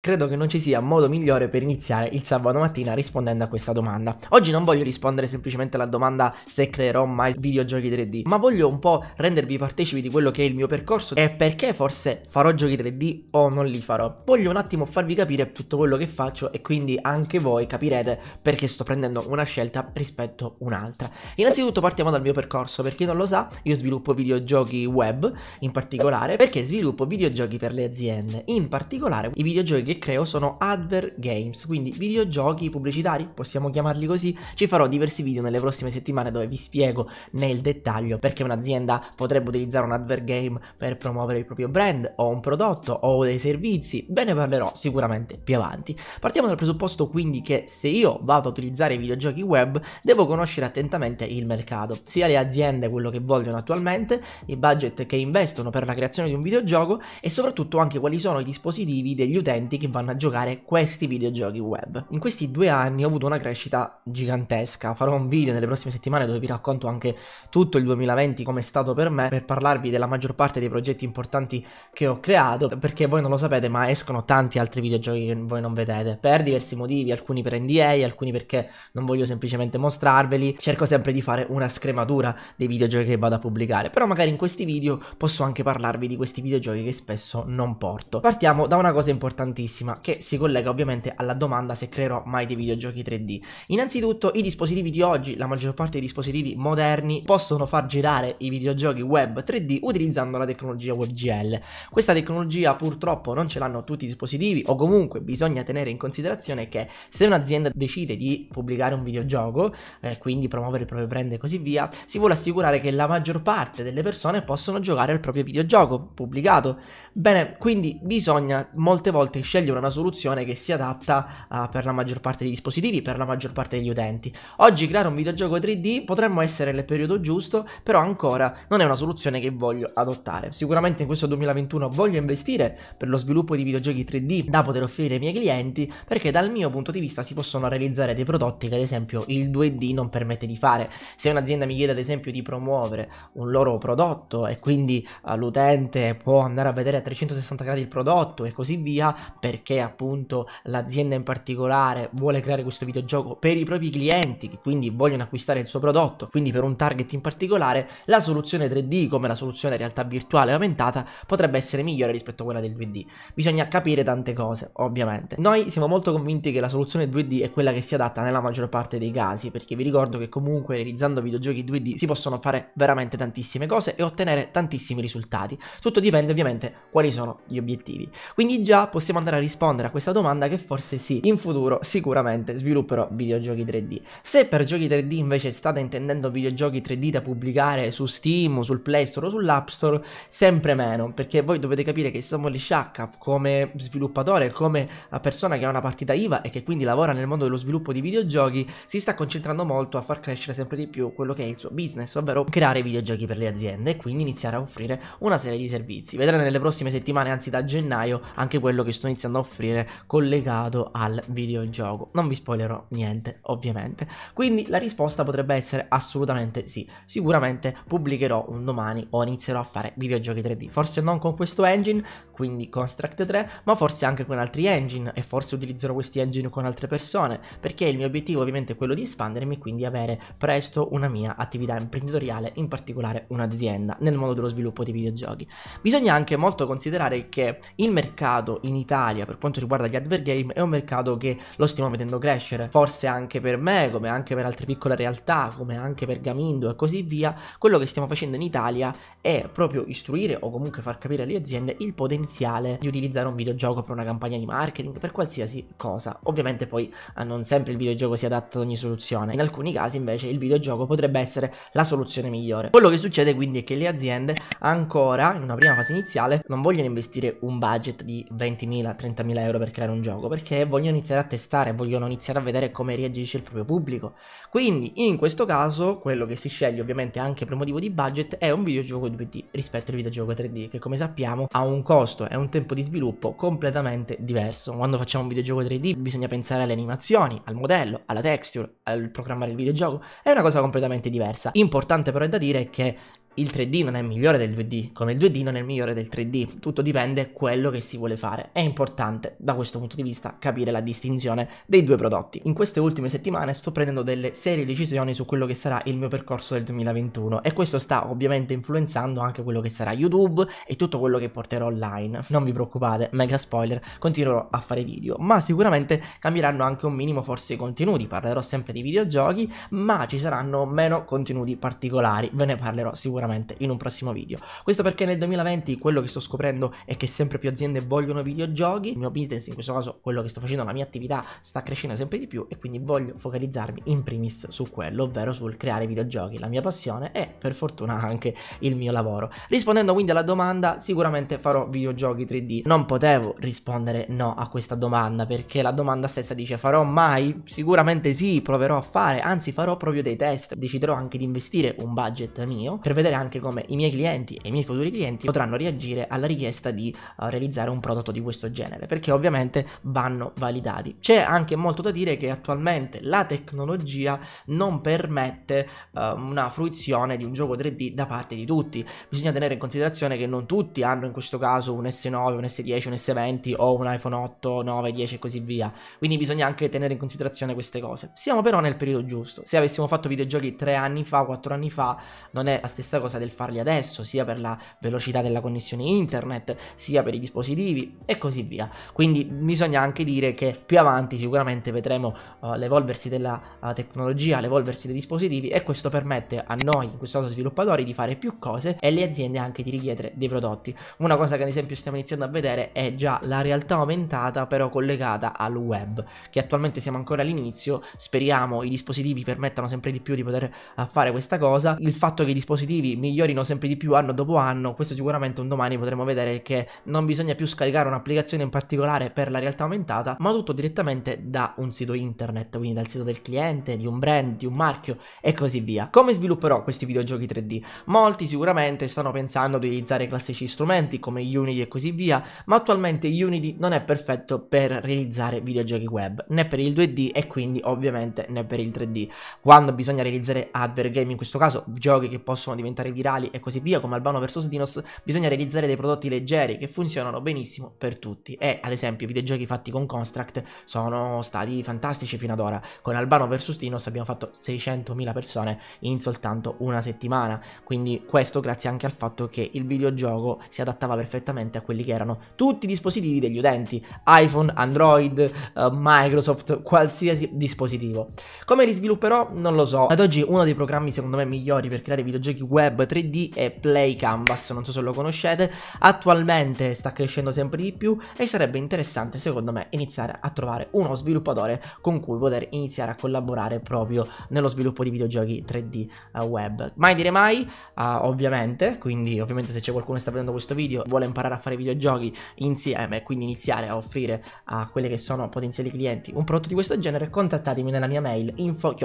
Credo che non ci sia modo migliore per iniziare il sabato mattina rispondendo a questa domanda. Oggi non voglio rispondere semplicemente alla domanda se creerò mai videogiochi 3D, ma voglio un po' rendervi partecipi di quello che è il mio percorso e perché forse farò giochi 3D o non li farò. Voglio un attimo farvi capire tutto quello che faccio e quindi anche voi capirete perché sto prendendo una scelta rispetto a un'altra. Innanzitutto partiamo dal mio percorso, per chi non lo sa io sviluppo videogiochi web in particolare perché sviluppo videogiochi per le aziende, in particolare i videogiochi che creo sono adver games, quindi videogiochi pubblicitari, possiamo chiamarli così. Ci farò diversi video nelle prossime settimane dove vi spiego nel dettaglio perché un'azienda potrebbe utilizzare un adver game per promuovere il proprio brand o un prodotto o dei servizi. Ve ne parlerò sicuramente più avanti. Partiamo dal presupposto quindi che se io vado a utilizzare i videogiochi web, devo conoscere attentamente il mercato, sia le aziende quello che vogliono attualmente, i budget che investono per la creazione di un videogioco e soprattutto anche quali sono i dispositivi degli utenti che vanno a giocare questi videogiochi web. In questi due anni ho avuto una crescita gigantesca, farò un video nelle prossime settimane dove vi racconto anche tutto il 2020 come è stato per me, per parlarvi della maggior parte dei progetti importanti che ho creato, perché voi non lo sapete ma escono tanti altri videogiochi che voi non vedete, per diversi motivi, alcuni per NDA, alcuni perché non voglio semplicemente mostrarveli, cerco sempre di fare una scrematura dei videogiochi che vado a pubblicare, però magari in questi video posso anche parlarvi di questi videogiochi che spesso non porto. Partiamo da una cosa importantissima bellissima che si collega ovviamente alla domanda se creerò mai dei videogiochi 3D. Innanzitutto i dispositivi di oggi, la maggior parte dei dispositivi moderni, possono far girare i videogiochi web 3D utilizzando la tecnologia WebGL. Questa tecnologia purtroppo non ce l'hanno tutti i dispositivi o comunque bisogna tenere in considerazione che se un'azienda decide di pubblicare un videogioco, eh, quindi promuovere il proprio brand e così via, si vuole assicurare che la maggior parte delle persone possono giocare al proprio videogioco pubblicato. Bene, quindi bisogna molte volte scegliere scegliere una soluzione che si adatta uh, per la maggior parte dei dispositivi, per la maggior parte degli utenti. Oggi creare un videogioco 3D potremmo essere nel periodo giusto, però ancora non è una soluzione che voglio adottare. Sicuramente in questo 2021 voglio investire per lo sviluppo di videogiochi 3D da poter offrire ai miei clienti, perché dal mio punto di vista si possono realizzare dei prodotti che ad esempio il 2D non permette di fare. Se un'azienda mi chiede ad esempio di promuovere un loro prodotto e quindi uh, l'utente può andare a vedere a 360 gradi il prodotto e così via, perché appunto l'azienda in particolare vuole creare questo videogioco per i propri clienti che quindi vogliono acquistare il suo prodotto, quindi per un target in particolare, la soluzione 3D come la soluzione realtà virtuale aumentata potrebbe essere migliore rispetto a quella del 2D. Bisogna capire tante cose, ovviamente. Noi siamo molto convinti che la soluzione 2D è quella che si adatta nella maggior parte dei casi, perché vi ricordo che comunque realizzando videogiochi 2D si possono fare veramente tantissime cose e ottenere tantissimi risultati. Tutto dipende ovviamente quali sono gli obiettivi. Quindi già possiamo andare a rispondere a questa domanda che forse sì, in futuro sicuramente svilupperò videogiochi 3D. Se per giochi 3D invece state intendendo videogiochi 3D da pubblicare su Steam sul Play Store o sull'App Store, sempre meno, perché voi dovete capire che Samuel Sciacca come sviluppatore, come persona che ha una partita IVA e che quindi lavora nel mondo dello sviluppo di videogiochi, si sta concentrando molto a far crescere sempre di più quello che è il suo business, ovvero creare videogiochi per le aziende e quindi iniziare a offrire una serie di servizi. Vedrete nelle prossime settimane, anzi da gennaio, anche quello che sto iniziando iniziando a offrire collegato al videogioco. Non vi spoilerò niente, ovviamente. Quindi la risposta potrebbe essere assolutamente sì. Sicuramente pubblicherò un domani o inizierò a fare videogiochi 3D. Forse non con questo engine, quindi Construct 3, ma forse anche con altri engine e forse utilizzerò questi engine con altre persone, perché il mio obiettivo ovviamente è quello di espandermi e quindi avere presto una mia attività imprenditoriale, in particolare un'azienda nel mondo dello sviluppo dei videogiochi. Bisogna anche molto considerare che il mercato in Italia l'Italia per quanto riguarda gli advert game è un mercato che lo stiamo vedendo crescere. Forse anche per me, come anche per altre piccole realtà, come anche per Gamindo e così via, quello che stiamo facendo in Italia è proprio istruire o comunque far capire alle aziende il potenziale di utilizzare un videogioco per una campagna di marketing, per qualsiasi cosa. Ovviamente poi eh, non sempre il videogioco si adatta ad ogni soluzione, in alcuni casi invece il videogioco potrebbe essere la soluzione migliore. Quello che succede quindi è che le aziende ancora in una prima fase iniziale non vogliono investire un budget di 20.000, 30.000 euro per creare un gioco, perché vogliono iniziare a testare, vogliono iniziare a vedere come reagisce il proprio pubblico. Quindi in questo caso quello che si sceglie ovviamente anche per motivo di budget è un videogioco 2D rispetto al videogioco 3D, che come sappiamo ha un costo e un tempo di sviluppo completamente diverso. Quando facciamo un videogioco 3D bisogna pensare alle animazioni, al modello, alla texture, al programmare il videogioco, è una cosa completamente diversa. Importante però è da dire che il 3D non è migliore del 2D, come il 2D non è migliore del 3D, tutto dipende da quello che si vuole fare. È importante da questo punto di vista capire la distinzione dei due prodotti. In queste ultime settimane sto prendendo delle serie decisioni su quello che sarà il mio percorso del 2021 e questo sta ovviamente influenzando anche quello che sarà YouTube e tutto quello che porterò online. Non vi preoccupate, mega spoiler, continuerò a fare video, ma sicuramente cambieranno anche un minimo forse i contenuti, parlerò sempre di videogiochi, ma ci saranno meno contenuti particolari, ve ne parlerò sicuramente sicuramente in un prossimo video. Questo perché nel 2020 quello che sto scoprendo è che sempre più aziende vogliono videogiochi, il mio business in questo caso, quello che sto facendo, la mia attività sta crescendo sempre di più e quindi voglio focalizzarmi in primis su quello, ovvero sul creare videogiochi, la mia passione e per fortuna anche il mio lavoro. Rispondendo quindi alla domanda, sicuramente farò videogiochi 3D. Non potevo rispondere no a questa domanda perché la domanda stessa dice farò mai? Sicuramente sì, proverò a fare, anzi farò proprio dei test, deciderò anche di investire un budget mio per vedere anche come i miei clienti e i miei futuri clienti potranno reagire alla richiesta di uh, realizzare un prodotto di questo genere, perché ovviamente vanno validati. C'è anche molto da dire che attualmente la tecnologia non permette uh, una fruizione di un gioco 3D da parte di tutti. Bisogna tenere in considerazione che non tutti hanno in questo caso un S9, un S10, un S20 o un iPhone 8, 9, 10 e così via. Quindi bisogna anche tenere in considerazione queste cose. Siamo però nel periodo giusto. Se avessimo fatto videogiochi tre anni fa, quattro anni fa, non è la stessa cosa cosa del farli adesso, sia per la velocità della connessione internet, sia per i dispositivi e così via. Quindi bisogna anche dire che più avanti sicuramente vedremo uh, l'evolversi della uh, tecnologia, l'evolversi dei dispositivi e questo permette a noi, in questo caso sviluppatori, di fare più cose e le aziende anche di richiedere dei prodotti. Una cosa che ad esempio stiamo iniziando a vedere è già la realtà aumentata però collegata al web, che attualmente siamo ancora all'inizio, speriamo i dispositivi permettano sempre di più di poter uh, fare questa cosa, il fatto che i dispositivi giochi migliorino sempre di più anno dopo anno, questo sicuramente un domani potremo vedere che non bisogna più scaricare un'applicazione in particolare per la realtà aumentata, ma tutto direttamente da un sito internet, quindi dal sito del cliente, di un brand, di un marchio e così via. Come svilupperò questi videogiochi 3D? Molti sicuramente stanno pensando ad utilizzare classici strumenti come Unity e così via, ma attualmente Unity non è perfetto per realizzare videogiochi web, né per il 2D e quindi ovviamente né per il 3D. Quando bisogna realizzare hardware game, in questo caso giochi che possono diventare diventare virali e così via, come Albano vs Dinos, bisogna realizzare dei prodotti leggeri che funzionano benissimo per tutti. E ad esempio, i videogiochi fatti con Construct sono stati fantastici fino ad ora. Con Albano vs Dinos abbiamo fatto 600.000 persone in soltanto una settimana. Quindi questo grazie anche al fatto che il videogioco si adattava perfettamente a quelli che erano tutti i dispositivi degli utenti, iPhone, Android, uh, Microsoft, qualsiasi dispositivo. Come li svilupperò non lo so, ad oggi uno dei programmi secondo me migliori per creare videogiochi web Lab 3D e Play Canvas, non so se lo conoscete, attualmente sta crescendo sempre di più e sarebbe interessante secondo me iniziare a trovare uno sviluppatore con cui poter iniziare a collaborare proprio nello sviluppo di videogiochi 3D eh, web. Mai dire mai, uh, ovviamente, quindi ovviamente se c'è qualcuno che sta vedendo questo video e vuole imparare a fare videogiochi insieme, quindi iniziare a offrire a quelli che sono potenziali clienti un prodotto di questo genere, contattatemi nella mia mail info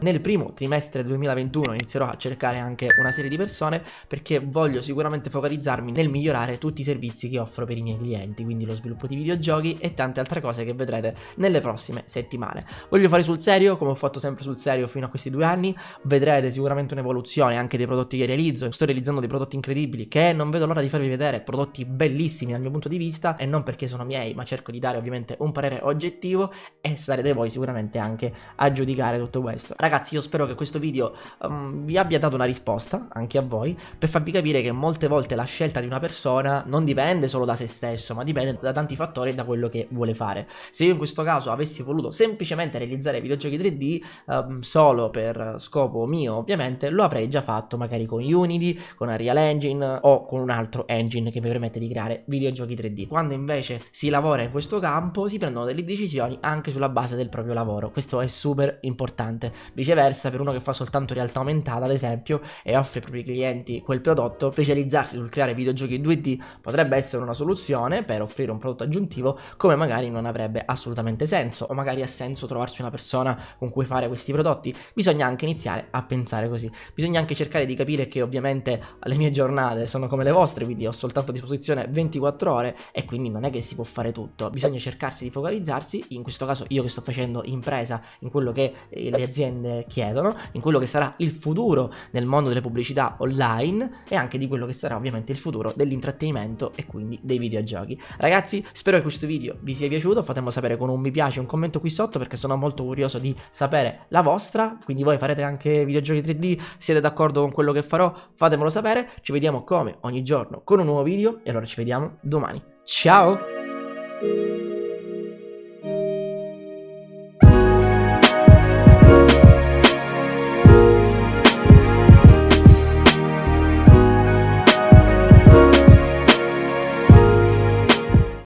Nel primo trimestre 2021 inizierò a cercare aiutare anche una serie di persone perché voglio sicuramente focalizzarmi nel migliorare tutti i servizi che offro per i miei clienti, quindi lo sviluppo di videogiochi e tante altre cose che vedrete nelle prossime settimane. Voglio fare sul serio, come ho fatto sempre sul serio fino a questi due anni, vedrete sicuramente un'evoluzione anche dei prodotti che realizzo, sto realizzando dei prodotti incredibili che non vedo l'ora di farvi vedere, prodotti bellissimi dal mio punto di vista e non perché sono miei, ma cerco di dare ovviamente un parere oggettivo e sarete voi sicuramente anche a giudicare tutto questo. Ragazzi, io spero che questo video um, vi abbia dato una una risposta, anche a voi, per farvi capire che molte volte la scelta di una persona non dipende solo da se stesso, ma dipende da tanti fattori e da quello che vuole fare. Se io in questo caso avessi voluto semplicemente realizzare videogiochi 3D ehm, solo per scopo mio, ovviamente, lo avrei già fatto magari con Unity, con Unreal Engine o con un altro engine che mi permette di creare videogiochi 3D. Quando invece si lavora in questo campo, si prendono delle decisioni anche sulla base del proprio lavoro. Questo è super importante. Viceversa, per uno che fa soltanto realtà aumentata, ad esempio, esempio e offre ai propri clienti quel prodotto, specializzarsi sul creare videogiochi 2D potrebbe essere una soluzione per offrire un prodotto aggiuntivo come magari non avrebbe assolutamente senso o magari ha senso trovarsi una persona con cui fare questi prodotti. Bisogna anche iniziare a pensare così. Bisogna anche cercare di capire che ovviamente le mie giornate sono come le vostre, quindi ho soltanto a disposizione 24 ore e quindi non è che si può fare tutto. Bisogna cercarsi di focalizzarsi, in questo caso io che sto facendo impresa, in quello che eh, le aziende chiedono, in quello che sarà il futuro della nel mondo delle pubblicità online e anche di quello che sarà ovviamente il futuro dell'intrattenimento e quindi dei videogiochi. Ragazzi, spero che questo video vi sia piaciuto, fatemelo sapere con un mi piace, un commento qui sotto perché sono molto curioso di sapere la vostra, quindi voi farete anche videogiochi 3D, siete d'accordo con quello che farò, fatemelo sapere, ci vediamo come ogni giorno con un nuovo video e allora ci vediamo domani. Ciao!